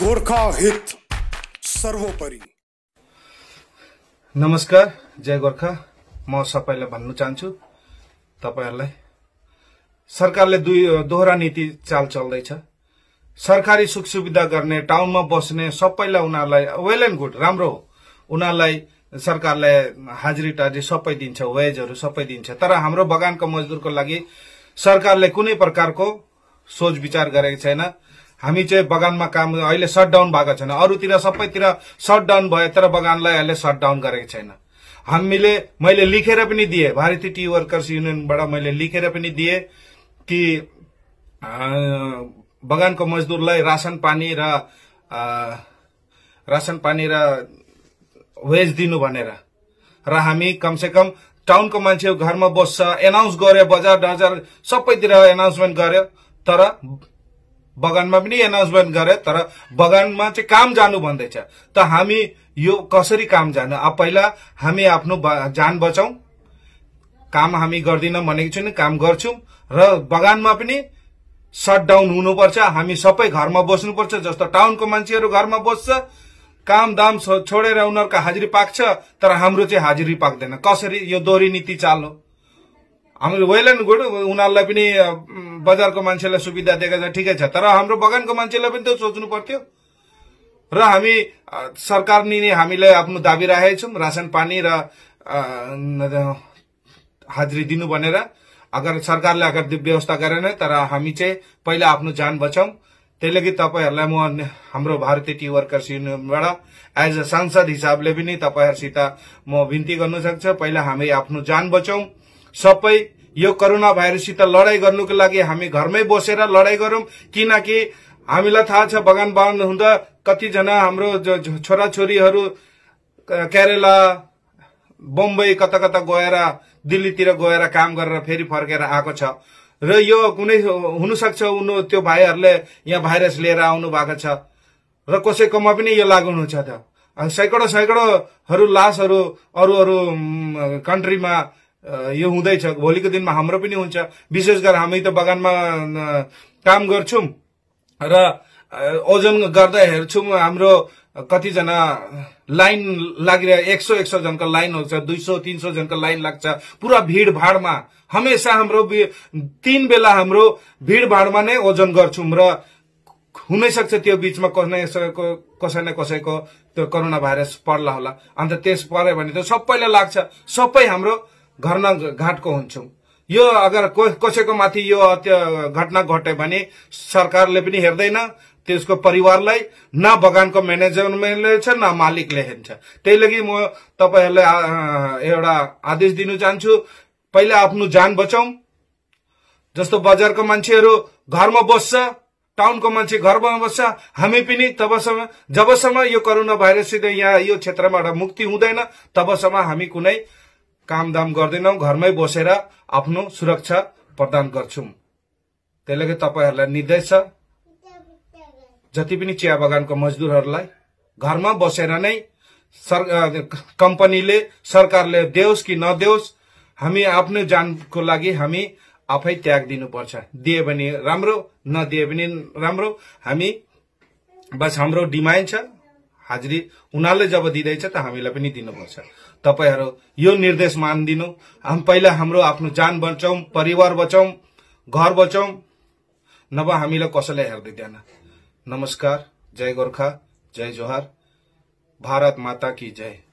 गोर्खा हित सर्वोपरि नमस्कार जय गोर्खा म सबैलाई भन्न चाहन्छु तपाईँहरूलाई सरकारले दुई दोहोरा नीति चाल चल्दैछ सरकारी सुख सुविधा गर्ने टाउनमा बस्ने सबैलाई उनीहरूलाई वेल एन्ड गुड राम्रो हो उनीहरूलाई सरकारले हाजिरी टाजी सबै दिन्छ वेजहरू सबै दिन्छ तर हाम्रो बगानको मजदुरको लागि सरकारले कुनै प्रकारको सोच विचार गरेको छैन हामी चाहिँ बगानमा काम अहिले सटडाउन भएको छैन अरूतिर सबैतिर सटडाउन भयो तर बगानलाई अहिले सटडाउन गरेको छैन हामीले मैले लेखेर पनि दिएँ भारतीय टी वर्कर्स युनियनबाट मैले लेखेर पनि दिएँ कि बगानको मजदुरलाई रासन पानी र रासन पानी र वेज दिनु भनेर र हामी कमसेकम टाउनको मान्छे घरमा बस्छ एनाउन्स गर्यो बजार डजार सबैतिर एनाउन्समेन्ट गर्यो तर बगानमा पनि एनाउन्समेन्ट गरे तर बगानमा चाहिँ काम जानु भन्दैछ त हामी यो कसरी काम जानु अब पहिला हामी आफ्नो जान बचाउ काम हामी गर्दैनौँ भनेको छैन काम गर्छौँ र बगानमा पनि सटडाउन हुनुपर्छ हामी सबै घरमा बस्नुपर्छ जस्तो टाउनको मान्छेहरू घरमा बस्छ काम दाम छोडेर उनीहरूको हाजिरी पाक्छ तर हाम्रो चाहिँ हाजिरी पाक्दैन कसरी यो दोहोरी नीति चाल हो हाम्रो वेल एन्ड गुड उनीहरूलाई पनि बजारको मान्छेलाई सुविधा दिएको छ ठिकै छ तर हाम्रो बगानको मान्छेलाई पनि त सोच्नु पर्थ्यो र हामी सरकार नि हामीलाई आफ्नो दाबी छौँ राशन पानी र हाजिरी दिनु भनेर अगर सरकारले अगर व्यवस्था गरेन तर हामी चाहिँ पहिला आफ्नो जान बचाउँ त्यसले कि तपाईँहरूलाई म हाम्रो भारतीय टी वर्कर्स युनियनबाट एज अ सांसद हिसाबले पनि तपाईँहरूसित म विन्ती गर्न सक्छ पहिला हामी आफ्नो जान बचाउँ सबै यो कोरोना भाइरससित लडाई गर्नुको लागि हामी घरमै बसेर लडाई गरौँ किनकि हामीलाई थाहा छ बगान बन्द हुँदा कतिजना हाम्रो छोराछोरीहरू केरला बम्बई कता कता गएर दिल्लीतिर गएर काम गरेर फेरि फर्केर आएको छ र यो कुनै हुनसक्छ उनी त्यो भाइहरूले यहाँ भाइरस लिएर आउनु भएको छ र कसैकोमा पनि यो लागु छ त सैकडौँ सैकडौँहरू लासहरू अरू अरू कन्ट्रीमा यो हुँदैछ भोलिको दिनमा हाम्रो पनि हुन्छ विशेष गरेर हामी त बगानमा काम गर्छौँ र ओजन गर्दा हेर्छौँ हाम्रो कतिजना लाइन लागिरहेको एक सौ एक सौजनाको लाइन हुन्छ दुई सौ तिन सौजनको लाइन लाग्छ पुरा भिडभाडमा हमेसा हाम्रो तिन बेला हाम्रो भिडभाडमा नै ओजन गर्छौँ र हुनै सक्छ त्यो बिचमा कसै न कसैको त्यो कोरोना भाइरस पर्ला होला अन्त त्यस पर्यो भने त सबैलाई लाग्छ सबै हाम्रो घटना घाटको हुन्छौँ यो अगर कसैको माथि यो त्यो घटना घट्यो भने सरकारले पनि हेर्दैन त्यसको परिवारलाई न बगानको म्यानेजरले छ न मालिकले हेर्छ त्यही लागि म तपाईँहरूलाई एउटा आदेश दिनु चाहन्छु पहिला आफ्नो जान बचाउँ जस्तो बजारको मान्छेहरू घरमा बस्छ टाउनको मान्छे घरमा बस्छ हामी पनि तबसम्म जबसम्म यो कोरोना भाइरससित यहाँ यो क्षेत्रमा एउटा मुक्ति हुँदैन तबसम्म हामी कुनै कामदाम गर्दैनौ घरमै बसेर आफ्नो सुरक्षा प्रदान गर्छौँ त्यसले गर्दा तपाईँहरूलाई निर्देश छ जति पनि चिया बगानको मजदुरहरूलाई घरमा बसेर नै सर कम्पनीले सरकारले देओस् कि नदेओस् हामी आफ्नो जानको लागि हामी आफै त्याग दिनुपर्छ दिए भने राम्रो नदिए पनि राम्रो हामी बस हाम्रो डिमान्ड छ हाजिरी उनीहरूले जब दिँदैछ त हामीलाई पनि दिनुपर्छ तपाईँहरू यो निर्देश मानिदिनु हामी पहिला हाम्रो आफ्नो जान बचाउँ परिवार बचाउँ घर बचाउँ नभए हामीलाई कसैले हेर्दैन नमस्कार जय गोर्खा जय जोहार भारत माता कि जय